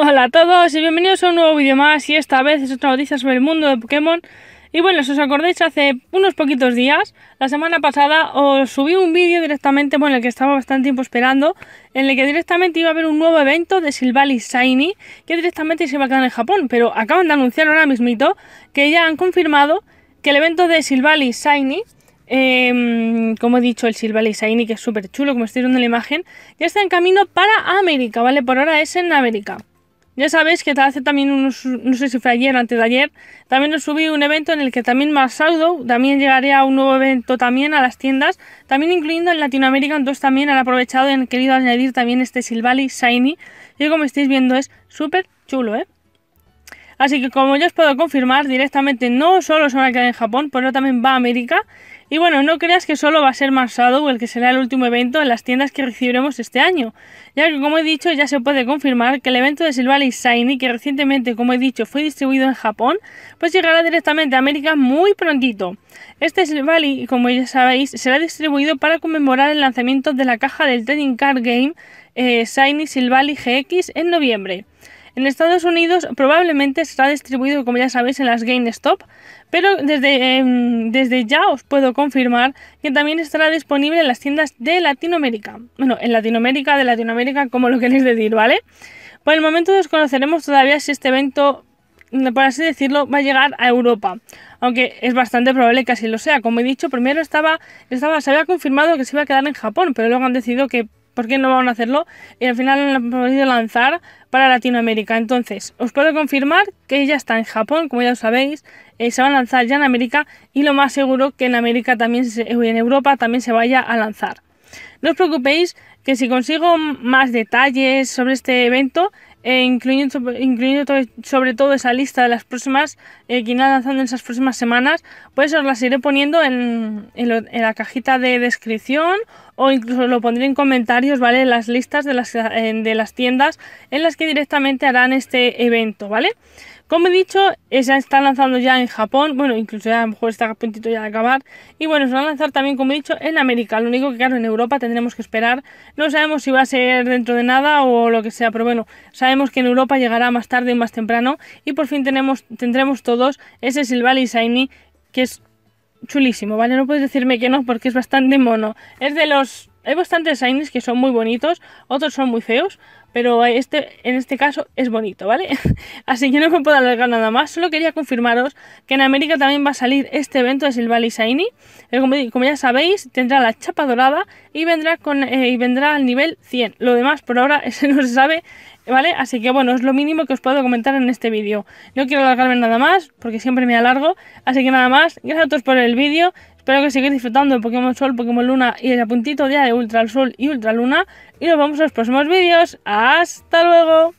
Hola a todos y bienvenidos a un nuevo vídeo más y esta vez es otra noticia sobre el mundo de Pokémon y bueno, si os acordáis, hace unos poquitos días, la semana pasada, os subí un vídeo directamente, bueno, el que estaba bastante tiempo esperando, en el que directamente iba a haber un nuevo evento de Silvali Shiny, que directamente se iba a quedar en Japón, pero acaban de anunciar ahora mismito que ya han confirmado que el evento de Silvali Shiny, em, como he dicho, el Silvali Shiny, que es súper chulo, como estoy viendo en la imagen, ya está en camino para América, ¿vale? Por ahora es en América. Ya sabéis que hace también unos, no sé si fue ayer o antes de ayer, también os subí un evento en el que también más saldo, también llegaré a un nuevo evento también a las tiendas, también incluyendo en Latinoamérica, entonces también han aprovechado y han querido añadir también este Silvali Shiny, y como estáis viendo es súper chulo, ¿eh? Así que como yo os puedo confirmar, directamente no solo se van a en Japón, pero también va a América. Y bueno, no creas que solo va a ser Masado el que será el último evento en las tiendas que recibiremos este año, ya que como he dicho ya se puede confirmar que el evento de Silvally y Shiny, que recientemente como he dicho fue distribuido en Japón, pues llegará directamente a América muy prontito. Este Silvali como ya sabéis, será distribuido para conmemorar el lanzamiento de la caja del Trading Card Game eh, Shiny Silvally GX en noviembre. En Estados Unidos probablemente será distribuido, como ya sabéis, en las GameStop, pero desde, em, desde ya os puedo confirmar que también estará disponible en las tiendas de Latinoamérica. Bueno, en Latinoamérica, de Latinoamérica, como lo queréis decir, ¿vale? Por el momento desconoceremos todavía si este evento por así decirlo, va a llegar a Europa. Aunque es bastante probable que así lo sea. Como he dicho, primero estaba, estaba, se había confirmado que se iba a quedar en Japón, pero luego han decidido que ¿por qué no van a hacerlo? Y al final han podido lanzar para Latinoamérica. Entonces, os puedo confirmar que ya está en Japón, como ya sabéis, eh, se va a lanzar ya en América y lo más seguro que en América también, en Europa también se vaya a lanzar. No os preocupéis que si consigo más detalles sobre este evento, e incluyendo, sobre, todo, esa lista de las próximas eh, que irán lanzando en esas próximas semanas, pues os las iré poniendo en, la cajita de descripción o incluso lo pondré en comentarios, ¿vale? Las listas de las, eh, de las tiendas en las que directamente harán este evento, ¿vale? Como he dicho, se eh, está lanzando ya en Japón, bueno, incluso ya a lo mejor está a puntito ya de acabar. Y bueno, se va a lanzar también, como he dicho, en América. Lo único que, claro, en Europa tendremos que esperar. No sabemos si va a ser dentro de nada o lo que sea, pero bueno, sabemos que en Europa llegará más tarde o más temprano. Y por fin tenemos, tendremos todos ese Silvali Shiny, que es chulísimo, ¿vale? No puedes decirme que no, porque es bastante mono. Es de los hay bastantes Shinies que son muy bonitos, otros son muy feos, pero este, en este caso es bonito, ¿vale? Así que no me puedo alargar nada más, solo quería confirmaros que en América también va a salir este evento de Silvali y eh, como, como, ya sabéis, tendrá la chapa dorada y vendrá, con, eh, y vendrá al nivel 100, lo demás por ahora ese no se sabe, ¿vale? Así que bueno, es lo mínimo que os puedo comentar en este vídeo, no quiero alargarme nada más, porque siempre me alargo, así que nada más, gracias a todos por el vídeo, Espero que sigáis disfrutando de Pokémon Sol, Pokémon Luna y el apuntito ya de Ultra Sol y Ultra Luna. Y nos vemos en los próximos vídeos. Hasta luego.